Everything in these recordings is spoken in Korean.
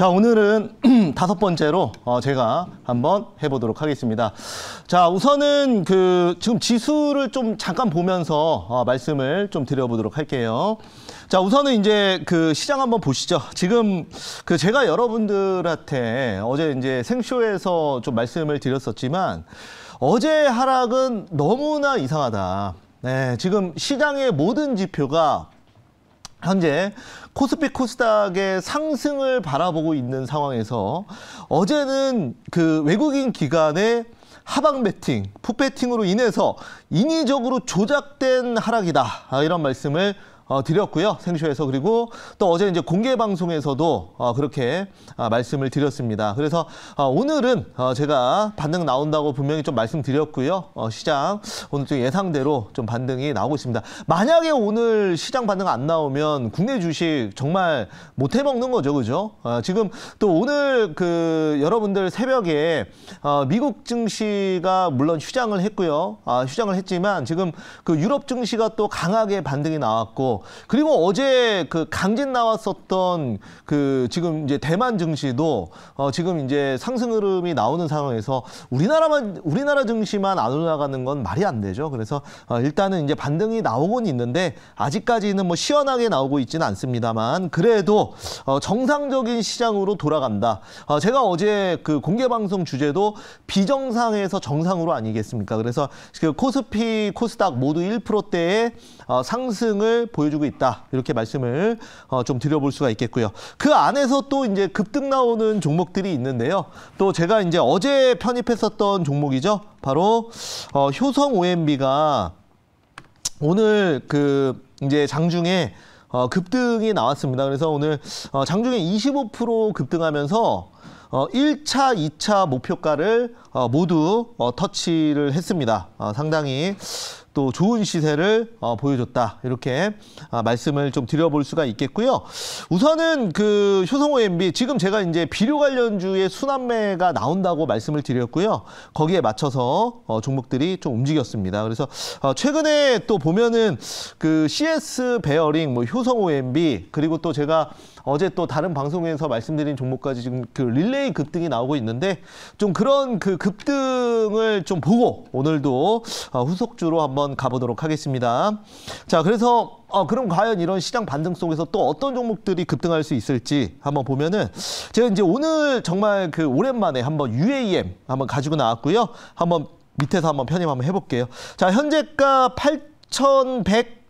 자 오늘은 다섯 번째로 어, 제가 한번 해보도록 하겠습니다. 자 우선은 그 지금 지수를 좀 잠깐 보면서 어, 말씀을 좀 드려보도록 할게요. 자 우선은 이제 그 시장 한번 보시죠. 지금 그 제가 여러분들한테 어제 이제 생쇼에서 좀 말씀을 드렸었지만 어제 하락은 너무나 이상하다. 네, 지금 시장의 모든 지표가 현재 코스피 코스닥의 상승을 바라보고 있는 상황에서 어제는 그 외국인 기관의 하방 배팅풋배팅으로 인해서 인위적으로 조작된 하락이다. 아, 이런 말씀을 어, 드렸고요. 생쇼에서 그리고 또 어제 이제 공개 방송에서도 어, 그렇게 아, 말씀을 드렸습니다. 그래서 어, 오늘은 제가 반등 나온다고 분명히 좀 말씀드렸고요. 시장 오늘 좀 예상대로 좀 반등이 나오고 있습니다. 만약에 오늘 시장 반등 안 나오면 국내 주식 정말 못 해먹는 거죠, 그죠? 지금 또 오늘 그 여러분들 새벽에 미국 증시가 물론 휴장을 했고요. 휴장을 아, 했지만 지금 그 유럽 증시가 또 강하게 반등이 나왔고 그리고 어제 그 강진 나왔었던 그 지금 이제 대만 증시도 어 지금 이제 상승 흐름이 나오는 상황에서 우리나라만 우리나라 증시만 안 올라가는 건 말이 안 되죠. 그래서 어 일단은 이제 반등이 나오곤 있는데 아직까지는 뭐 시원하게 나오고 있지는 않습니다만 그래도 어 정상적인 시장으로 돌아간다. 어 제가 어제 그 공개 방송 주제도 비정상에서 정상으로 아니겠습니까? 그래서 그 코스피 코스닥 모두 1%대에 어, 상승을 보여주고 있다. 이렇게 말씀을 어, 좀 드려볼 수가 있겠고요. 그 안에서 또 이제 급등 나오는 종목들이 있는데요. 또 제가 이제 어제 편입했었던 종목이죠. 바로 어, 효성 OMB가 오늘 그 이제 장중에 어, 급등이 나왔습니다. 그래서 오늘 어, 장중에 25% 급등하면서 어, 1차, 2차 목표가를 어, 모두 어, 터치를 했습니다. 어, 상당히 또 좋은 시세를 어, 보여줬다 이렇게 아, 말씀을 좀 드려볼 수가 있겠고요. 우선은 그효성 o MB 지금 제가 이제 비료 관련주의 순환매가 나온다고 말씀을 드렸고요. 거기에 맞춰서 어, 종목들이 좀 움직였습니다. 그래서 어, 최근에 또 보면은 그 CS 베어링, 뭐효성 o MB 그리고 또 제가 어제 또 다른 방송에서 말씀드린 종목까지 지금 그 릴레이 급등이 나오고 있는데 좀 그런 그 급등을 좀 보고 오늘도 어, 후속주로 한번. 한번 가보도록 하겠습니다. 자, 그래서 어, 그럼 과연 이런 시장 반등 속에서 또 어떤 종목들이 급등할 수 있을지 한번 보면은 제가 이제 오늘 정말 그 오랜만에 한번 UAM 한번 가지고 나왔고요. 한번 밑에서 한번 편입 한번 해볼게요. 자, 현재가 8,100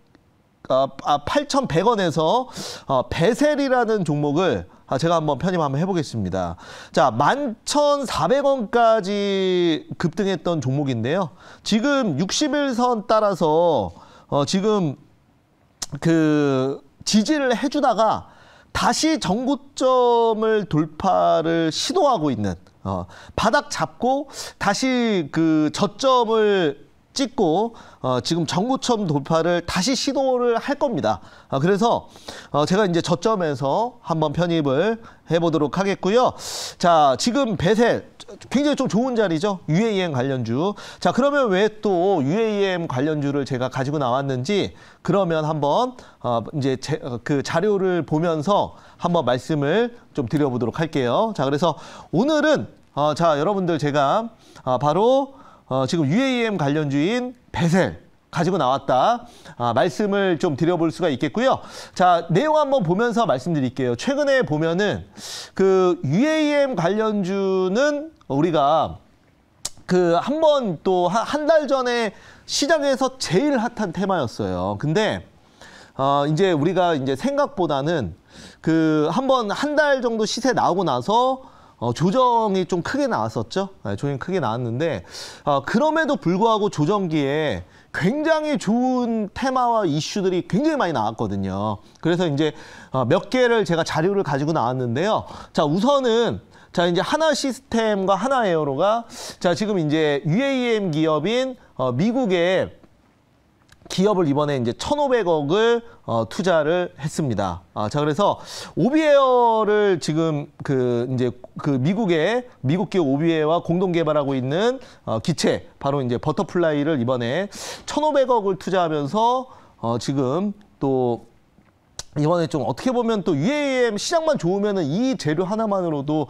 어, 아, 8,100원에서 어, 베셀이라는 종목을 아, 제가 한번 편입 한번 해보겠습니다. 자, 11,400원까지 급등했던 종목인데요. 지금 60일선 따라서 어, 지금 그 지지를 해주다가 다시 정구점을 돌파를 시도하고 있는 어, 바닥 잡고 다시 그 저점을 찍고 어, 지금 정고점 돌파를 다시 시도를 할 겁니다. 어, 그래서 어, 제가 이제 저점에서 한번 편입을 해보도록 하겠고요. 자, 지금 배세 굉장히 좀 좋은 자리죠. UAM 관련주. 자, 그러면 왜 또 UAM 관련주를 제가 가지고 나왔는지 그러면 한번 어, 이제 제, 어, 그 자료를 보면서 한번 말씀을 좀 드려보도록 할게요. 자, 그래서 오늘은 어, 자 여러분들 제가 어, 바로 어, 지금 UAM 관련주인 배셀 가지고 나왔다. 아, 말씀을 좀 드려볼 수가 있겠고요. 자, 내용 한번 보면서 말씀드릴게요. 최근에 보면은 그 UAM 관련주는 우리가 그한번또 한 달 전에 시장에서 제일 핫한 테마였어요. 근데 어, 이제 우리가 이제 생각보다는 그한번한 달 정도 시세 나오고 나서 어, 조정이 좀 크게 나왔었죠. 네, 조정이 크게 나왔는데 어, 그럼에도 불구하고 조정기에 굉장히 좋은 테마와 이슈들이 굉장히 많이 나왔거든요. 그래서 이제 어, 몇 개를 제가 자료를 가지고 나왔는데요. 자 우선은 자 이제 하나 시스템과 하나 에어로가 자 지금 이제 UAM 기업인 어, 미국의 기업을 이번에 이제 1,500억을 어, 투자를 했습니다. 아, 자 그래서 오비에어를 지금 그 이제 그 미국의 미국 기업 오비에어와 공동 개발하고 있는 어, 기체 바로 이제 버터플라이를 이번에 1,500억을 투자하면서 어, 지금 또 이번에 좀 어떻게 보면 또 UAM 시장만 좋으면은 이 재료 하나만으로도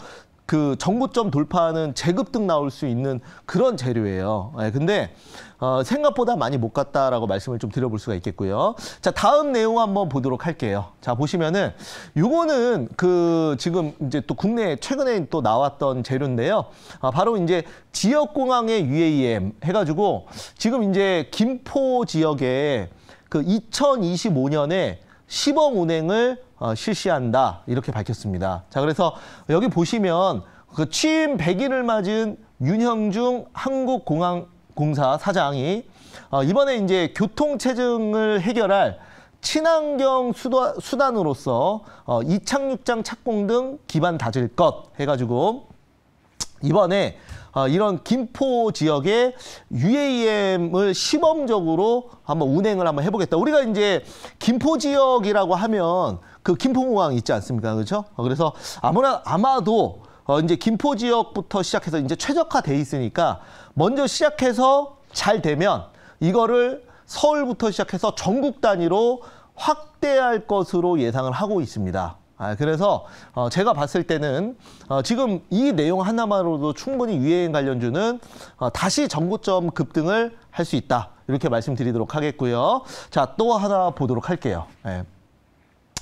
그 정고점 돌파하는 재급등 나올 수 있는 그런 재료예요. 예, 근데 어, 생각보다 많이 못 갔다라고 말씀을 좀 드려볼 수가 있겠고요. 자, 다음 내용 한번 보도록 할게요. 자, 보시면은 요거는 그 지금 이제 또 국내에 최근에 또 나왔던 재료인데요. 아, 바로 이제 지역공항의 UAM 해가지고 지금 이제 김포 지역에 그 2025년에 시범 운행을 어, 실시한다 이렇게 밝혔습니다. 자 그래서 여기 보시면 그 취임 100일을 맞은 윤형중 한국공항공사 사장이 어, 이번에 이제 교통체증을 해결할 친환경 수다, 수단으로서 어, 이착륙장 착공 등 기반 다질 것 해가지고 이번에 어, 이런 김포 지역에 UAM을 시범적으로 한번 운행을 한번 해보겠다. 우리가 이제 김포 지역이라고 하면 그 김포공항 있지 않습니까? 그렇죠? 어, 그래서 아무나 아마도 어, 이제 김포 지역부터 시작해서 이제 최적화돼 있으니까 먼저 시작해서 잘 되면 이거를 서울부터 시작해서 전국 단위로 확대할 것으로 예상을 하고 있습니다. 아, 그래서 어, 제가 봤을 때는 어, 지금 이 내용 하나만으로도 충분히 유해인 관련주는 어, 다시 전고점 급등을 할 수 있다. 이렇게 말씀드리도록 하겠고요. 자, 또 하나 보도록 할게요. 네.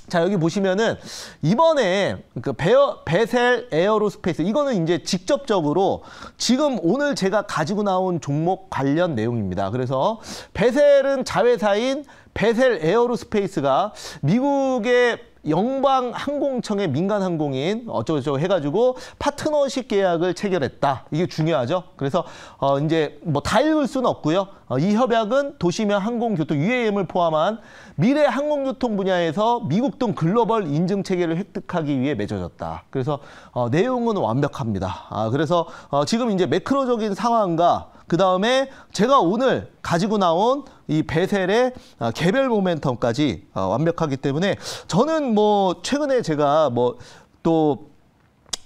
자 여기 보시면은 이번에 그 베어, 베셀 에어로스페이스 이거는 이제 직접적으로 지금 오늘 제가 가지고 나온 종목 관련 내용입니다. 그래서 베셀은 자회사인 베셀 에어로스페이스가 미국의 영방 항공청의 민간 항공인 어쩌고저쩌고 해가지고 파트너십 계약을 체결했다. 이게 중요하죠. 그래서 어 이제 뭐 다 읽을 수는 없고요. 어, 이 협약은 도시면 항공교통 UAM을 포함한 미래 항공교통 분야에서 미국 등 글로벌 인증 체계를 획득하기 위해 맺어졌다. 그래서 어, 내용은 완벽합니다. 아, 그래서 어, 지금 이제 매크로적인 상황과 그 다음에 제가 오늘 가지고 나온 이 베셀의 아, 개별 모멘텀까지 어, 완벽하기 때문에 저는 뭐 최근에 제가 뭐 또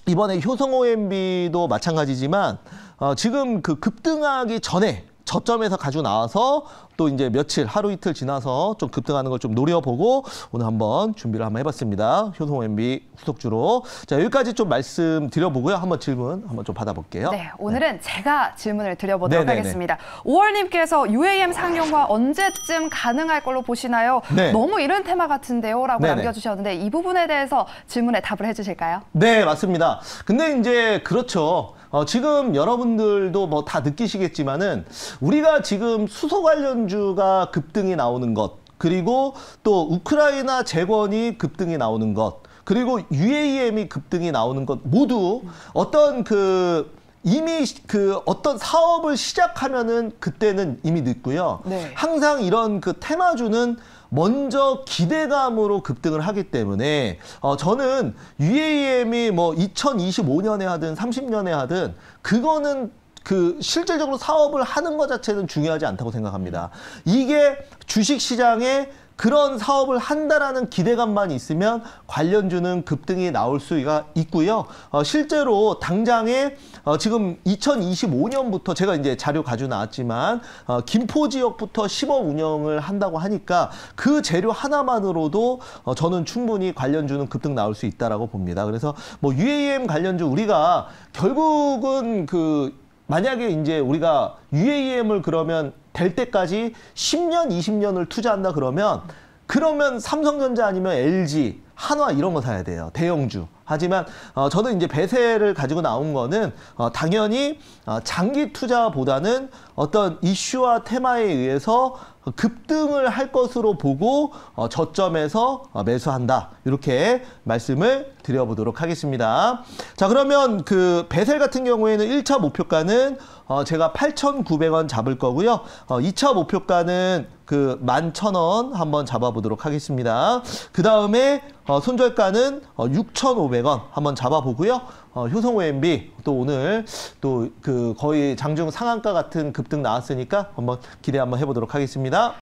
이번에 효성 OMB도 마찬가지지만 어, 지금 그 급등하기 전에 저점에서 가지고 나와서 또 이제 며칠 하루 이틀 지나서 좀 급등하는 걸 좀 노려보고 오늘 한번 준비를 한번 해봤습니다. 효성 MB 후속주로 자 여기까지 좀 말씀드려보고요. 한번 질문 한번 좀 받아볼게요. 네, 오늘은 네. 제가 질문을 드려보도록 네네네. 네, 네. 하겠습니다. 오월님께서 UAM 상용화 언제쯤 가능할 걸로 보시나요? 네. 너무 이런 테마 같은데요라고 네네. 남겨주셨는데 이 부분에 대해서 질문에 답을 해주실까요? 네, 맞습니다. 근데 이제 그렇죠. 어, 지금 여러분들도 뭐 다 느끼시겠지만은 우리가 지금 수소 관련주가 급등이 나오는 것 그리고 또 우크라이나 재건이 급등이 나오는 것 그리고 UAM이 급등이 나오는 것 모두 어떤 그 이미 그 어떤 사업을 시작하면은 그때는 이미 늦고요. 네. 항상 이런 그 테마주는 먼저 기대감으로 급등을 하기 때문에 어, 저는 UAM이 뭐 2025년에 하든 30년에 하든 그거는 그 실질적으로 사업을 하는 것 자체는 중요하지 않다고 생각합니다. 이게 주식 시장에 그런 사업을 한다라는 기대감만 있으면 관련주는 급등이 나올 수가 있고요. 어, 실제로 당장에 어, 지금 2025년부터 제가 이제 자료 가져 나왔지만 어, 김포 지역부터 시범 운영을 한다고 하니까 그 재료 하나만으로도 어, 저는 충분히 관련주는 급등 나올 수 있다라고 봅니다. 그래서 뭐 UAM 관련주 우리가 결국은 그 만약에 이제 우리가 UAM을 그러면 될 때까지 10년, 20년을 투자한다 그러면 그러면 삼성전자 아니면 LG, 한화 이런 거 사야 돼요. 대형주. 하지만 어, 저는 이제 배세를 가지고 나온 거는 어, 당연히 어, 장기 투자보다는 어떤 이슈와 테마에 의해서 급등을 할 것으로 보고 어, 저점에서 어, 매수한다. 이렇게 말씀을 드려보도록 하겠습니다. 자, 그러면 그 배셀 같은 경우에는 1차 목표가는 어, 제가 8,900원 잡을 거고요. 어, 2차 목표가는 그 11,000원 한번 잡아보도록 하겠습니다. 그 다음에 어, 손절가는 어, 6,500원 한번 잡아보고요. 어, 효성 OMB 또 오늘 또 그 거의 장중 상한가 같은 급등 나왔으니까 한번 기대 한번 해보도록 하겠습니다.